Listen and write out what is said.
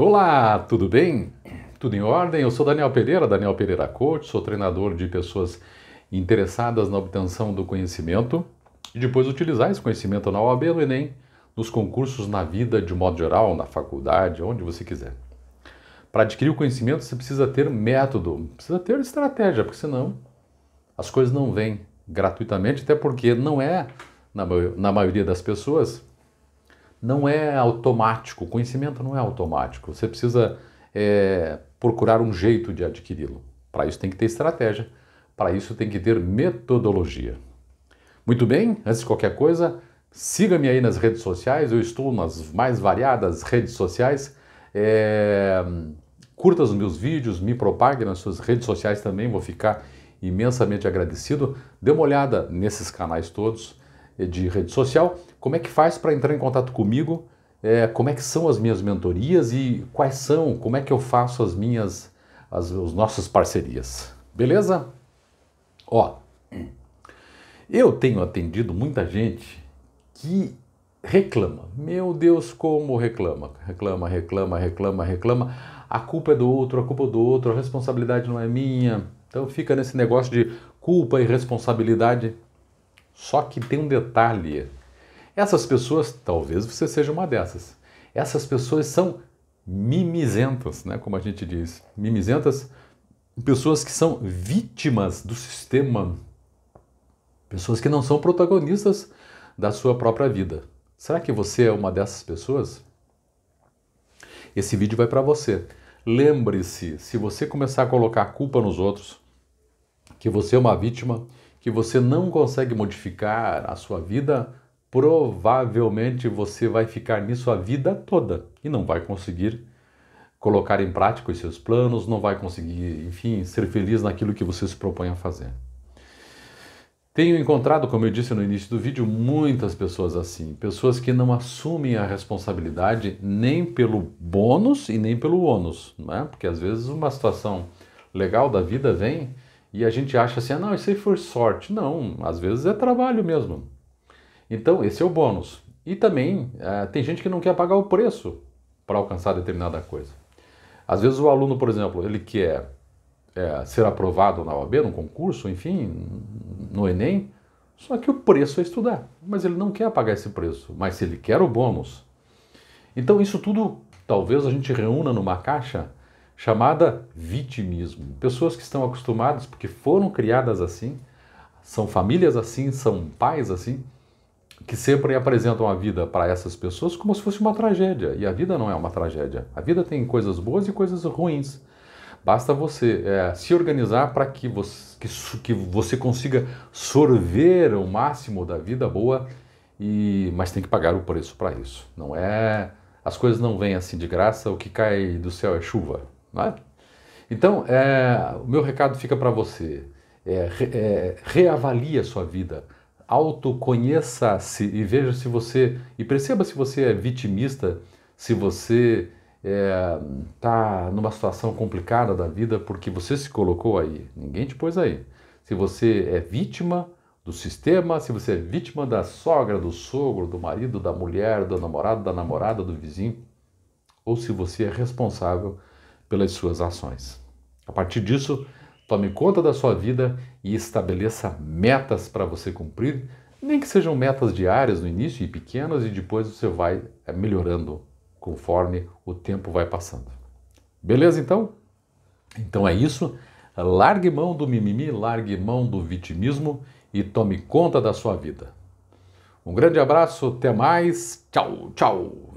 Olá, tudo bem? Tudo em ordem? Eu sou Daniel Pereira, Daniel Pereira Coach, sou treinador de pessoas interessadas na obtenção do conhecimento e depois utilizar esse conhecimento na OAB, no Enem, nos concursos, na vida de modo geral, na faculdade, onde você quiser. Para adquirir o conhecimento, você precisa ter método, precisa ter estratégia, porque senão as coisas não vêm gratuitamente, até porque não é, na, maioria das pessoas, não é automático, o conhecimento não é automático. Você precisa é, procurar um jeito de adquiri-lo. Para isso tem que ter estratégia, para isso tem que ter metodologia. Muito bem, antes de qualquer coisa, siga-me aí nas redes sociais, eu estou nas mais variadas redes sociais. É, curta os meus vídeos, me propague nas suas redes sociais também, vou ficar imensamente agradecido. Dê uma olhada nesses canais todos eh, de rede social. Como é que faz para entrar em contato comigo? É, como é que são as minhas mentorias e quais são, como é que eu faço as minhas, as, as nossas parcerias. Beleza? Ó, eu tenho atendido muita gente que reclama. Meu Deus, como reclama. Reclama, reclama, reclama, reclama. A culpa é do outro, a culpa é do outro, a responsabilidade não é minha. Então fica nesse negócio de culpa e responsabilidade. Só que tem um detalhe. Essas pessoas, talvez você seja uma dessas, essas pessoas são mimizentas, né? como a gente diz. Mimizentas, pessoas que são vítimas do sistema, pessoas que não são protagonistas da sua própria vida. Será que você é uma dessas pessoas? Esse vídeo vai para você. Lembre-se, se você começar a colocar a culpa nos outros, que você é uma vítima, que você não consegue modificar a sua vida, provavelmente você vai ficar nisso a vida toda e não vai conseguir colocar em prática os seus planos, não vai conseguir, enfim, ser feliz naquilo que você se propõe a fazer. Tenho encontrado, como eu disse no início do vídeo, muitas pessoas assim, pessoas que não assumem a responsabilidade nem pelo bônus e nem pelo ônus, né? porque às vezes uma situação legal da vida vem e a gente acha assim, ah, não, isso aí foi sorte. Não, às vezes é trabalho mesmo. Então, esse é o bônus. E também, é, tem gente que não quer pagar o preço para alcançar determinada coisa. Às vezes o aluno, por exemplo, ele quer é, ser aprovado na OAB, num concurso, enfim, no Enem, só que o preço é estudar. Mas ele não quer pagar esse preço, mas se ele quer o bônus. Então, isso tudo talvez a gente reúna numa caixa chamada vitimismo. Pessoas que estão acostumadas, porque foram criadas assim, são famílias assim, são pais assim, que sempre apresentam a vida para essas pessoas como se fosse uma tragédia. E a vida não é uma tragédia. A vida tem coisas boas e coisas ruins. Basta você é, se organizar para que você, que, que você consiga sorver o máximo da vida boa, e mas tem que pagar o preço para isso. Não é. As coisas não vêm assim de graça, o que cai do céu é chuva. É? Então, é, o meu recado fica para você. É, é, reavalie a sua vida, autoconheça-se e veja se você e perceba se você é vitimista, se você está é, numa situação complicada da vida porque você se colocou aí. Ninguém te pôs aí. Se você é vítima do sistema, se você é vítima da sogra, do sogro, do marido, da mulher, do namorado, da namorada, do vizinho, ou se você é responsável pelas suas ações. A partir disso, tome conta da sua vida e estabeleça metas para você cumprir, nem que sejam metas diárias no início e pequenas, e depois você vai eh, melhorando conforme o tempo vai passando. Beleza então? Então é isso. Largue mão do mimimi, largue mão do vitimismo e tome conta da sua vida. Um grande abraço, até mais. Tchau, tchau.